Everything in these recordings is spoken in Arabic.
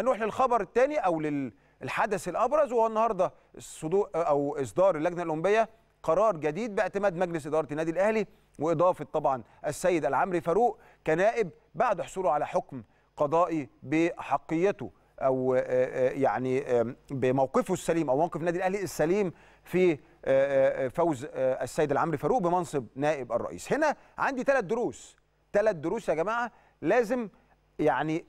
هنروح للخبر الثاني او للحدث الابرز وهو النهارده الصدور او اصدار اللجنه الاولمبيه قرار جديد باعتماد مجلس اداره النادي الاهلي واضافه طبعا السيد العمري فاروق كنائب بعد حصوله على حكم قضائي بحقيته او آه، آه، يعني بموقفه السليم او موقف النادي الاهلي السليم في آه، فوز السيد العمري فاروق بمنصب نائب الرئيس هنا عندي ثلاث دروس ثلاث دروس يا جماعه لازم يعني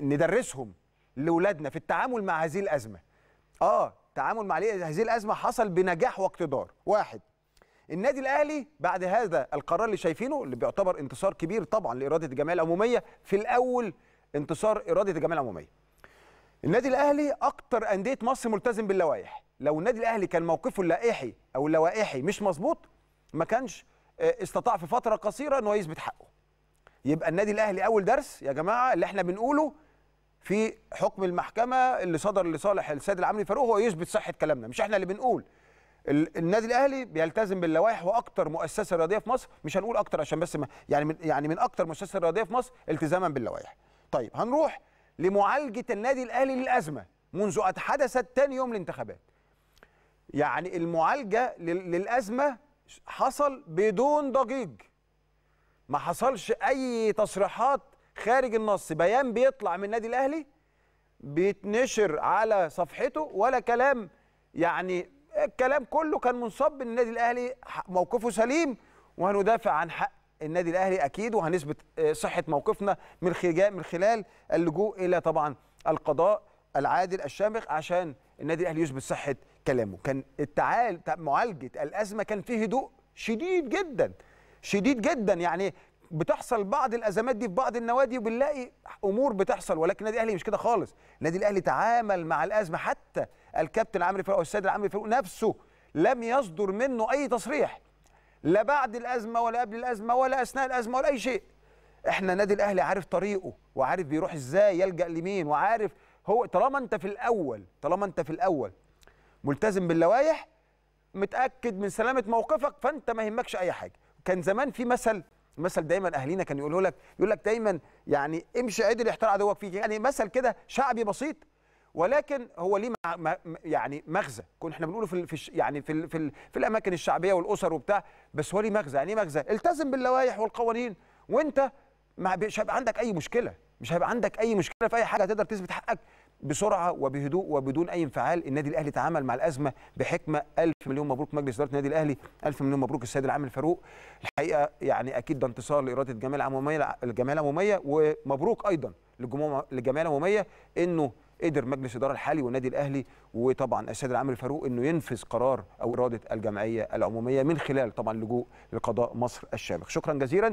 ندرسهم لاولادنا في التعامل مع هذه الازمه اه التعامل مع هذه الازمه حصل بنجاح واقتدار واحد النادي الاهلي بعد هذا القرار اللي شايفينه اللي بيعتبر انتصار كبير طبعا لاراده الجمعيه العموميه في الاول انتصار اراده الجمعيه العموميه النادي الاهلي اكتر انديه مصر ملتزم باللوائح لو النادي الاهلي كان موقفه اللائحي او اللوائحي مش مظبوط ما كانش آه، استطاع في فتره قصيره انه يثبت حقه يبقى النادي الاهلي اول درس يا جماعه اللي احنا بنقوله في حكم المحكمه اللي صدر لصالح السيد العامري فاروق هو يثبت صحه كلامنا مش احنا اللي بنقول النادي الاهلي بيلتزم باللوائح واكثر مؤسسه رياضيه في مصر مش هنقول اكثر عشان بس ما يعني من يعني من اكثر مؤسسه رياضيه في مصر التزاما باللوائح طيب هنروح لمعالجه النادي الاهلي للازمه منذ حدثت ثاني يوم الانتخابات يعني المعالجه للازمه حصل بدون ضجيج ما حصلش اي تصريحات خارج النص بيان بيطلع من النادي الاهلي بيتنشر على صفحته ولا كلام يعني الكلام كله كان منصب ان النادي الاهلي موقفه سليم وهندافع عن حق النادي الاهلي اكيد وهنثبت آه، صحه موقفنا من خلال من خلال اللجوء الى طبعا القضاء العادل الشامخ عشان النادي الاهلي يثبت صحه كلامه كان التعال معالجه الازمه كان فيه هدوء شديد جدا شديد جدا يعني بتحصل بعض الازمات دي في بعض النوادي وبنلاقي امور بتحصل ولكن النادي الاهلي مش كده خالص النادي الاهلي تعامل مع الازمه حتى الكابتن عمرو فاروق السيد عمرو فاروق نفسه لم يصدر منه اي تصريح لا بعد الازمه ولا قبل الازمه ولا اثناء الازمه ولا اي شيء احنا النادي الاهلي عارف طريقه وعارف بيروح ازاي يلجا لمين وعارف هو طالما انت في الاول طالما انت في الاول ملتزم باللوائح متاكد من سلامه موقفك فانت ما يهمكش اي حاجه كان زمان في مثل مثل دايما اهالينا كانوا يقولوا لك يقول لك دايما يعني امشي عدل يحتار عدوك فيك يعني مثل كده شعبي بسيط ولكن هو ليه يعني مغزى كنا احنا بنقوله في يعني في في, في الاماكن الشعبيه والاسر وبتاع بس هو ليه مغزى يعني ايه مغزى التزم باللوائح والقوانين وانت مش هيبقى عندك اي مشكله مش هيبقى عندك اي مشكله في اي حاجه هتقدر تثبت حقك بسرعه وبهدوء وبدون اي انفعال النادي الاهلي تعامل مع الازمه بحكمه الف مليون مبروك مجلس اداره النادي الاهلي الف مليون مبروك السيد العام الفاروق الحقيقه يعني اكيد ده انتصار لاراده الجمعيه العموميه الجمعيه العموميه ومبروك ايضا للجمعيه العموميه انه قدر مجلس الاداره الحالي والنادي الاهلي وطبعا السيد العام الفاروق انه ينفذ قرار او اراده الجمعيه العموميه من خلال طبعا اللجوء لقضاء مصر الشامخ شكرا جزيلا